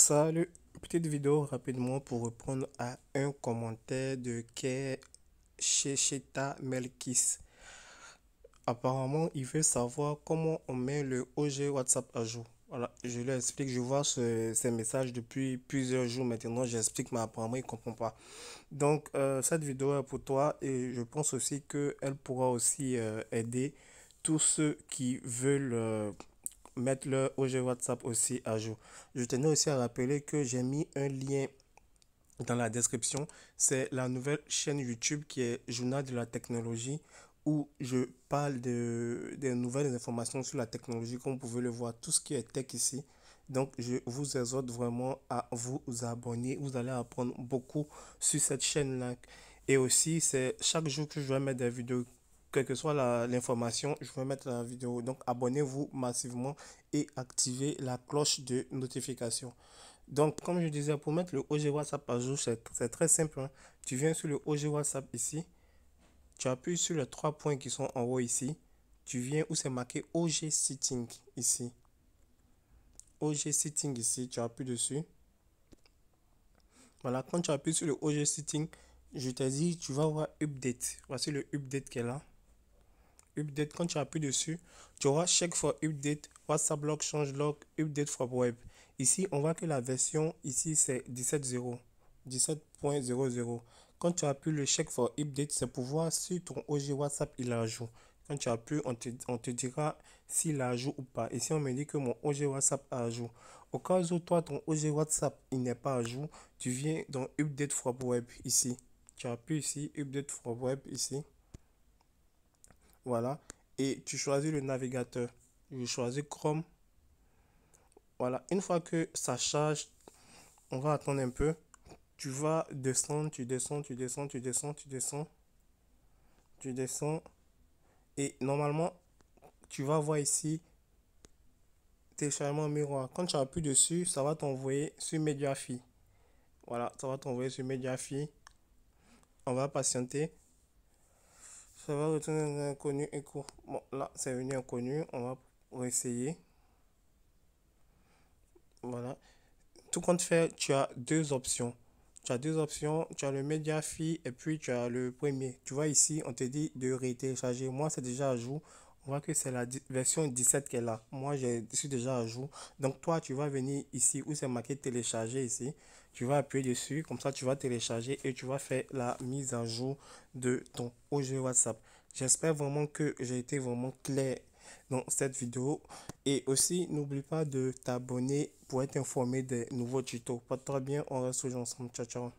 Salut, petite vidéo rapidement pour répondre à un commentaire de Cheta Melkis. Apparemment, il veut savoir comment on met le OG WhatsApp à jour. Voilà, je lui explique, je vois ce, ces messages depuis plusieurs jours maintenant, j'explique, mais apparemment, il ne comprend pas. Donc, euh, cette vidéo est pour toi et je pense aussi qu'elle pourra aussi euh, aider tous ceux qui veulent... Euh, mettre le OG WhatsApp aussi à jour. Je tenais aussi à rappeler que j'ai mis un lien dans la description. C'est la nouvelle chaîne YouTube qui est Journal de la technologie où je parle de, nouvelles informations sur la technologie. Comme vous pouvez le voir, tout ce qui est tech ici. Donc, je vous exhorte vraiment à vous abonner. Vous allez apprendre beaucoup sur cette chaîne-là. Et aussi, c'est chaque jour que je vais mettre des vidéos quelle que soit l'information, je vais mettre la vidéo. Donc abonnez-vous massivement et activez la cloche de notification. Donc comme je disais, pour mettre le OG WhatsApp à jour, c'est très simple. Hein. Tu viens sur le OG WhatsApp ici. Tu appuies sur les trois points qui sont en haut ici. Tu viens où c'est marqué OG Sitting ici. OG Sitting ici, tu appuies dessus. Voilà, quand tu appuies sur le OG Sitting, je t'ai dit, tu vas voir Update. Voici le Update qu'elle là quand tu appuies dessus, tu auras check for update, WhatsApp log, change log, update for web. Ici, on voit que la version ici c'est 17.0, 17.00. Quand tu appuies le check for update, c'est pour voir si ton OG WhatsApp il a jour. Quand tu appuies, on te, on te dira s'il a jour ou pas. Ici, on me dit que mon OG WhatsApp a à jour. Au cas où toi, ton OG WhatsApp il n'est pas à jour, tu viens dans Update for Web ici. Tu appuies ici, Update for Web ici. Voilà. Et tu choisis le navigateur. Je choisis Chrome. Voilà. Une fois que ça charge, on va attendre un peu. Tu vas descendre, tu descends, tu descends, tu descends, tu descends. Tu descends. Et normalement, tu vas voir ici téléchargement miroir. Quand tu appuies dessus, ça va t'envoyer sur Mediafi. Voilà, ça va t'envoyer sur Mediafi. On va patienter. Ça va retourner un inconnu et court. Bon, là, c'est venu inconnu. On va essayer. Voilà. Tout compte fait, tu as deux options. Tu as deux options. Tu as le média fille et puis tu as le premier. Tu vois ici, on te dit de rétélécharger. Moi, c'est déjà à jour. On voit que c'est la version 17 qu'elle a. Moi, je suis déjà à jour. Donc, toi, tu vas venir ici où c'est marqué télécharger ici. Tu vas appuyer dessus. Comme ça, tu vas télécharger et tu vas faire la mise à jour de ton OG WhatsApp. J'espère vraiment que j'ai été vraiment clair dans cette vidéo. Et aussi, n'oublie pas de t'abonner pour être informé des nouveaux tutos. Pas trop bien. On reste toujours ensemble. Ciao, ciao.